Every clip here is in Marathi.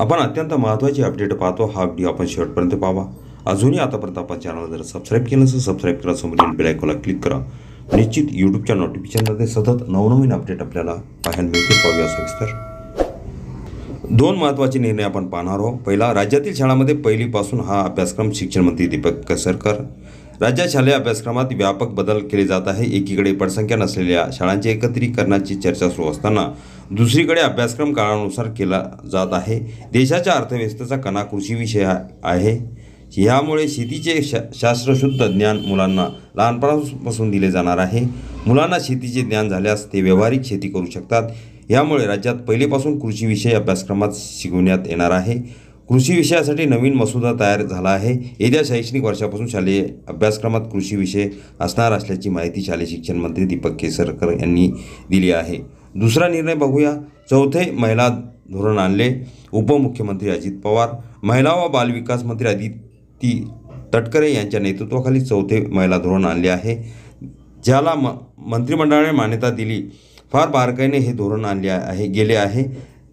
आपण अत्यंत महत्त्वाची अपडेट पाहतो हा व्हिडिओ आपण शेवटपर्यंत पाहावा अजूनही आतापर्यंत आपण चॅनल जर सबस्क्राईब केलं असेल सबस्क्राईब करा समोरील बेलायकोला क्लिक करा निश्चित यूट्यूबच्या नोटिफिकेशनमध्ये सतत नवनवीन अपडेट आपल्याला पाहायला मिळतील पाहूया सविस्तर दोन महत्त्वाचे निर्णय आपण पाहणार आहोत पहिला राज्यातील शाळांमध्ये पहिलीपासून हा अभ्यासक्रम शिक्षण मंत्री दीपक केसरकर राज्यात शालेय अभ्यासक्रमात व्यापक बदल केले जात आहे एकीकडे पटसंख्या नसलेल्या शाळांचे एकत्रीकरणाची चर्चा सुरू असताना दुसरीकडे अभ्यासक्रम काळानुसार केला जात आहे देशाच्या अर्थव्यवस्थेचा कणा कृषी विषय आहे ह्यामुळे शेतीचे शा शास्त्रशुद्ध ज्ञान मुलांना लहानपणापासून दिले जाणार आहे मुलांना शेतीचे ज्ञान झाल्यास ते व्यावहारिक शेती करू शकतात यामुळे राज्यात पहिलेपासून कृषीविषयी अभ्यासक्रमात शिकवण्यात येणार आहे कृषी विषयासाठी नवीन मसुदा तयार झाला आहे येत्या शैक्षणिक वर्षापासून शालेय अभ्यासक्रमात कृषी विषय असणार असल्याची माहिती शालेय शिक्षण मंत्री दीपक केसरकर यांनी दिली आहे दुसरा निर्णय बघूया चौथे महिला धोरण आणले उपमुख्यमंत्री अजित पवार महिला व बालविकास मंत्री आदिती तटकरे यांच्या नेतृत्वाखाली चौथे महिला धोरण आणले आहे ज्याला म मंत्रिमंडळाने मान्यता दिली फार बारकाईने हे धोरण आणले आहे गेले आहे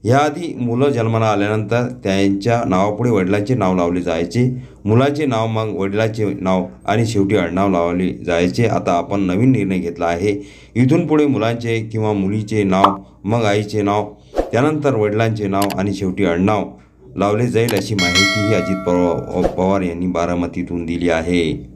याआधी मुलं जन्माला आल्यानंतर त्यांच्या नावापुढे वडिलांचे नाव लावले जायचे मुलाचे नाव मग वडिलाचे नाव आणि शेवटी आडनाव लावले जायचे आता आपण नवीन निर्णय घेतला आहे इथून पुढे मुलांचे किंवा मुलीचे नाव मग आईचे नाव त्यानंतर वडिलांचे नाव आणि शेवटी आडनाव लावले जाईल अशी माहितीही अजित पवार पवार यांनी बारामतीतून दिली आहे